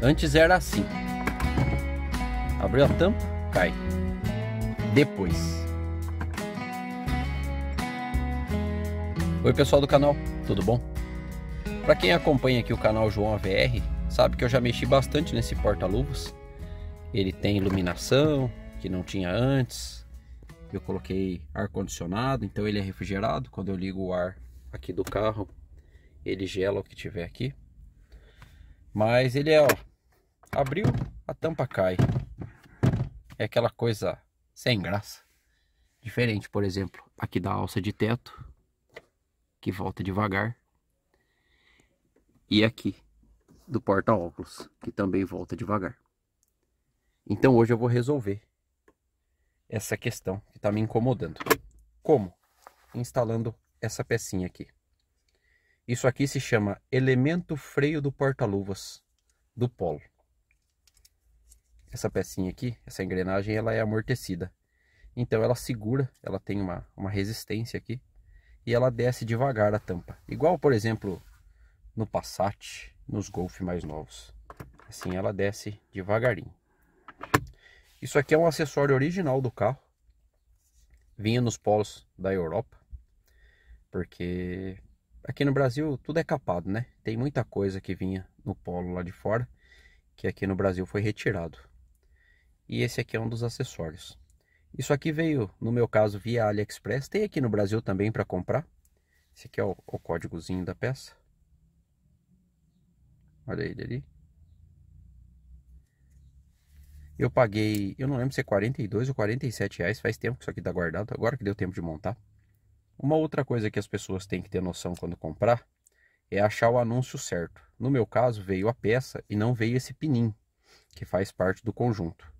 Antes era assim. Abriu a tampa, cai. Depois. Oi pessoal do canal, tudo bom? Para quem acompanha aqui o canal João AVR, sabe que eu já mexi bastante nesse porta-luvas. Ele tem iluminação, que não tinha antes. Eu coloquei ar-condicionado, então ele é refrigerado. Quando eu ligo o ar aqui do carro, ele gela o que tiver aqui. Mas ele é ó, Abriu, a tampa cai. É aquela coisa sem graça. Diferente, por exemplo, aqui da alça de teto, que volta devagar. E aqui, do porta-óculos, que também volta devagar. Então hoje eu vou resolver essa questão que está me incomodando. Como? Instalando essa pecinha aqui. Isso aqui se chama elemento freio do porta-luvas do polo essa pecinha aqui, essa engrenagem, ela é amortecida. Então ela segura, ela tem uma, uma resistência aqui e ela desce devagar a tampa. Igual, por exemplo, no Passat, nos Golf mais novos. Assim ela desce devagarinho. Isso aqui é um acessório original do carro. Vinha nos polos da Europa. Porque aqui no Brasil tudo é capado, né? Tem muita coisa que vinha no polo lá de fora que aqui no Brasil foi retirado e esse aqui é um dos acessórios. Isso aqui veio, no meu caso, via AliExpress. Tem aqui no Brasil também para comprar. Esse aqui é o, o códigozinho da peça. Olha ele ali. Eu paguei, eu não lembro se é 42 ou 47 reais. Faz tempo que isso aqui está guardado. Agora que deu tempo de montar. Uma outra coisa que as pessoas têm que ter noção quando comprar é achar o anúncio certo. No meu caso, veio a peça e não veio esse pininho, que faz parte do conjunto.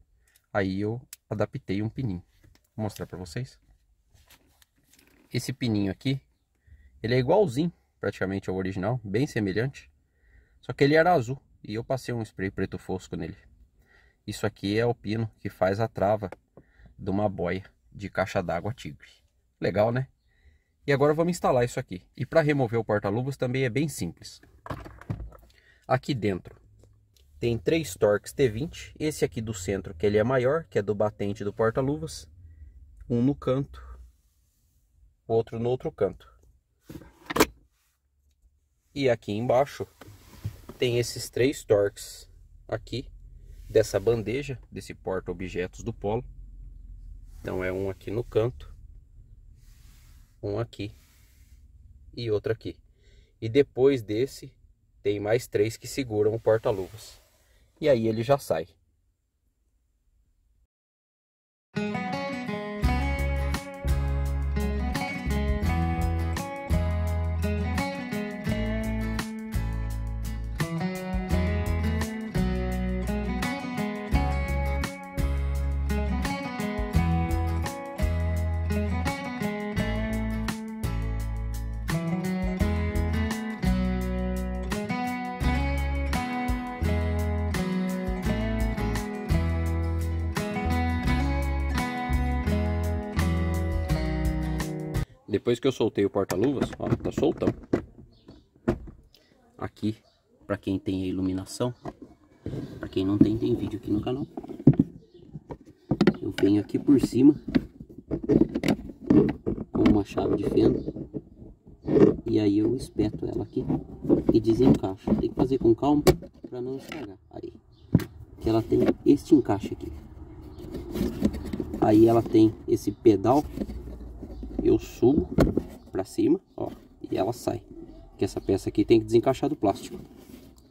Aí eu adaptei um pininho. Vou mostrar para vocês. Esse pininho aqui, ele é igualzinho praticamente ao original, bem semelhante. Só que ele era azul e eu passei um spray preto fosco nele. Isso aqui é o pino que faz a trava de uma boia de caixa d'água tigre. Legal, né? E agora vamos instalar isso aqui. E para remover o porta-luvas também é bem simples. Aqui dentro tem três torques T20, esse aqui do centro que ele é maior, que é do batente do porta-luvas. Um no canto, outro no outro canto. E aqui embaixo tem esses três torques aqui dessa bandeja, desse porta-objetos do Polo. Então é um aqui no canto, um aqui e outro aqui. E depois desse tem mais três que seguram o porta-luvas e aí ele já sai. Depois que eu soltei o porta-luvas, ó, tá soltão. Aqui, para quem tem a iluminação, para quem não tem, tem vídeo aqui no canal. Eu venho aqui por cima com uma chave de fenda e aí eu espeto ela aqui e desencaixo. Tem que fazer com calma para não estragar. Aí, que ela tem este encaixe aqui. Aí ela tem esse pedal eu subo para cima, ó, e ela sai. Que essa peça aqui tem que desencaixar do plástico.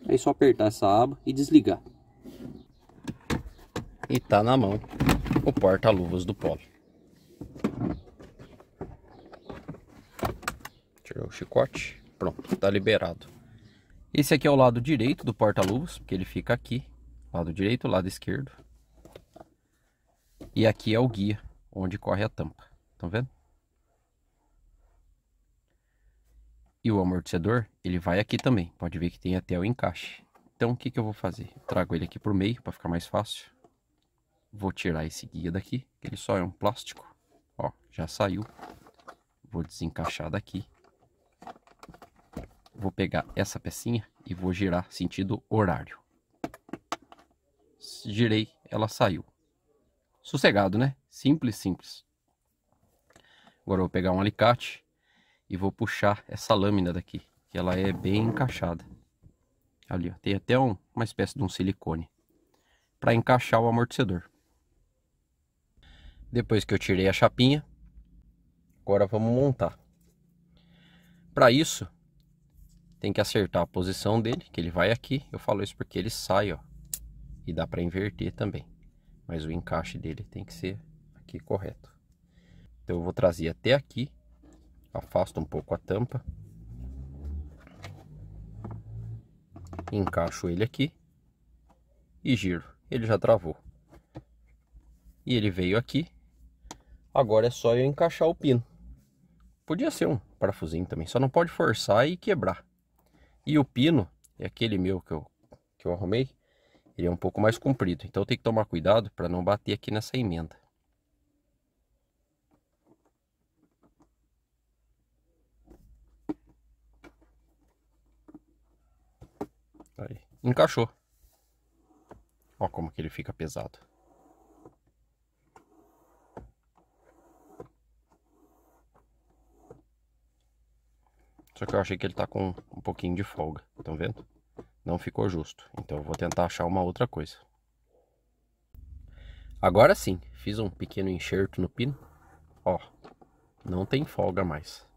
Aí é só apertar essa aba e desligar. E tá na mão o porta-luvas do Polo. tirou o chicote. Pronto, tá liberado. Esse aqui é o lado direito do porta-luvas, porque ele fica aqui. Lado direito, lado esquerdo. E aqui é o guia, onde corre a tampa. Estão vendo? E o amortecedor, ele vai aqui também. Pode ver que tem até o encaixe. Então, o que, que eu vou fazer? trago ele aqui para o meio, para ficar mais fácil. Vou tirar esse guia daqui, que ele só é um plástico. Ó, já saiu. Vou desencaixar daqui. Vou pegar essa pecinha e vou girar sentido horário. Girei, ela saiu. Sossegado, né? Simples, simples. Agora eu vou pegar um alicate e vou puxar essa lâmina daqui, que ela é bem encaixada. Ali, ó, tem até um, uma espécie de um silicone para encaixar o amortecedor. Depois que eu tirei a chapinha, agora vamos montar. Para isso, tem que acertar a posição dele, que ele vai aqui. Eu falo isso porque ele sai, ó, e dá para inverter também. Mas o encaixe dele tem que ser aqui correto. Então eu vou trazer até aqui afasto um pouco a tampa. Encaixo ele aqui e giro. Ele já travou. E ele veio aqui. Agora é só eu encaixar o pino. Podia ser um parafusinho também, só não pode forçar e quebrar. E o pino é aquele meu que eu, que eu arrumei. Ele é um pouco mais comprido, então eu tenho que tomar cuidado para não bater aqui nessa emenda. Encaixou. Ó como que ele fica pesado. Só que eu achei que ele tá com um pouquinho de folga, estão vendo? Não ficou justo, então eu vou tentar achar uma outra coisa. Agora sim, fiz um pequeno enxerto no pino. Ó, não tem folga mais.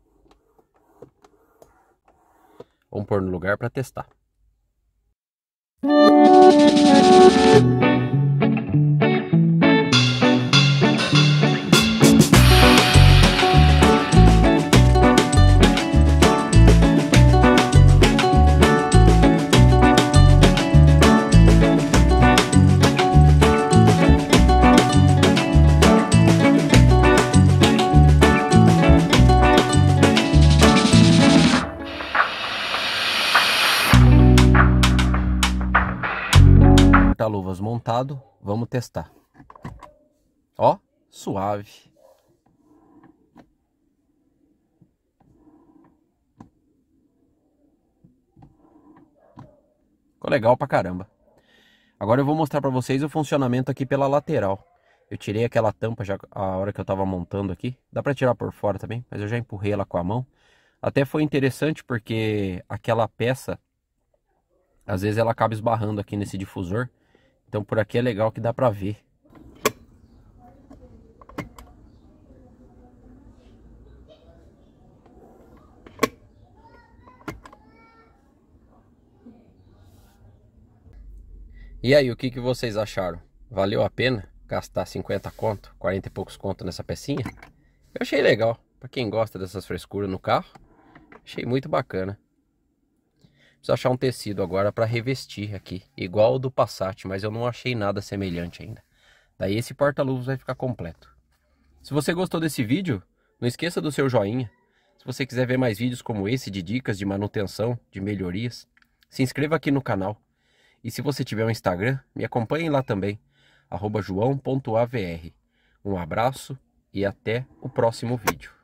Vamos pôr no lugar para testar. Thank you. vamos testar. Ó, suave. Ficou legal pra caramba. Agora eu vou mostrar pra vocês o funcionamento aqui pela lateral. Eu tirei aquela tampa já a hora que eu tava montando aqui. Dá pra tirar por fora também, mas eu já empurrei ela com a mão. Até foi interessante porque aquela peça, às vezes ela acaba esbarrando aqui nesse difusor. Então por aqui é legal que dá para ver. E aí, o que, que vocês acharam? Valeu a pena gastar 50 conto, 40 e poucos conto nessa pecinha? Eu achei legal, para quem gosta dessas frescuras no carro, achei muito bacana. Preciso achar um tecido agora para revestir aqui, igual o do Passat, mas eu não achei nada semelhante ainda. Daí esse porta-luvas vai ficar completo. Se você gostou desse vídeo, não esqueça do seu joinha. Se você quiser ver mais vídeos como esse de dicas de manutenção, de melhorias, se inscreva aqui no canal. E se você tiver um Instagram, me acompanhe lá também, joão.avr. Um abraço e até o próximo vídeo.